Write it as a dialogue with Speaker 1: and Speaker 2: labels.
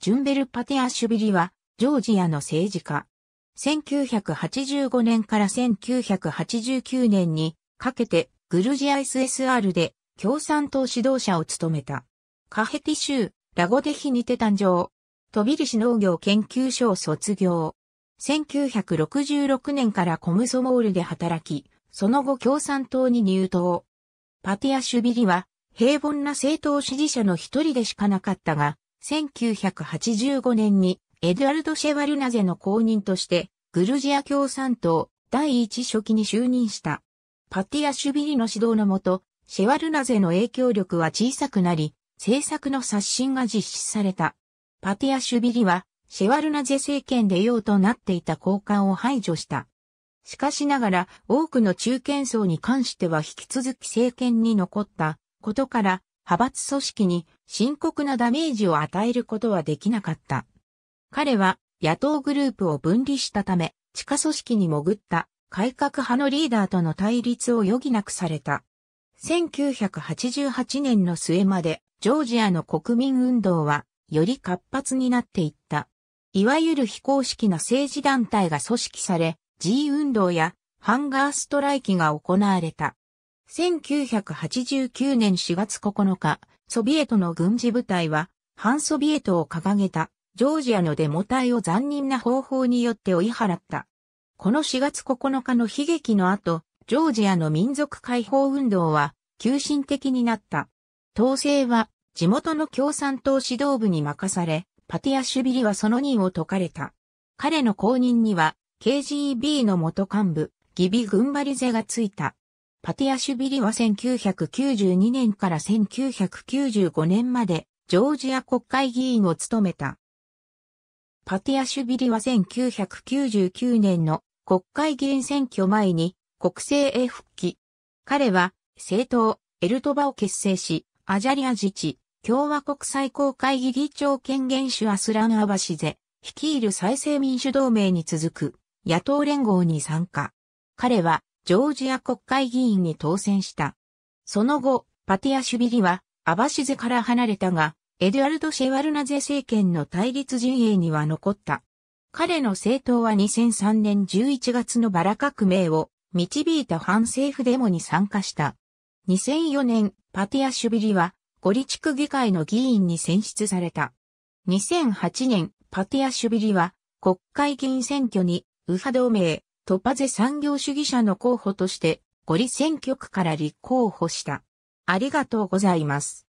Speaker 1: ジュンベル・パティアシュビリは、ジョージアの政治家。1985年から1989年にかけてグルジア SSR で共産党指導者を務めた。カヘティ州、ラゴデヒにて誕生。飛びリシ農業研究所を卒業。1966年からコムソモールで働き、その後共産党に入党。パティアシュビリは平凡な政党支持者の一人でしかなかったが、1985年にエドゥアルド・シェワルナゼの後任として、グルジア共産党第一書記に就任した。パティア・シュビリの指導のもと、シェワルナゼの影響力は小さくなり、政策の刷新が実施された。パティア・シュビリは、シェワルナゼ政権で用となっていた交換を排除した。しかしながら、多くの中堅層に関しては引き続き政権に残ったことから、派閥組織に深刻なダメージを与えることはできなかった。彼は野党グループを分離したため、地下組織に潜った改革派のリーダーとの対立を余儀なくされた。1988年の末までジョージアの国民運動はより活発になっていった。いわゆる非公式な政治団体が組織され、G 運動やハンガーストライキが行われた。1989年4月9日、ソビエトの軍事部隊は、反ソビエトを掲げた、ジョージアのデモ隊を残忍な方法によって追い払った。この4月9日の悲劇の後、ジョージアの民族解放運動は、急進的になった。統制は、地元の共産党指導部に任され、パティアシュビリはその任を解かれた。彼の後任には、KGB の元幹部、ギビ・グンバリゼがついた。パティアシュビリは1992年から1995年までジョージア国会議員を務めた。パティアシュビリは1999年の国会議員選挙前に国政へ復帰。彼は政党エルトバを結成し、アジャリア自治共和国最高会議議長権限主アスラン・アバシゼ、率いる再生民主同盟に続く野党連合に参加。彼はジョージア国会議員に当選した。その後、パティアシュビリは、アバシゼから離れたが、エドゥアルド・シェワルナゼ政権の対立陣営には残った。彼の政党は2003年11月のバラ革命を導いた反政府デモに参加した。2004年、パティアシュビリは、ゴリ地区議会の議員に選出された。2008年、パティアシュビリは、国会議員選挙に、右派同盟、トパゼ産業主義者の候補として、ゴリ選挙区から立候補した。ありがとうございます。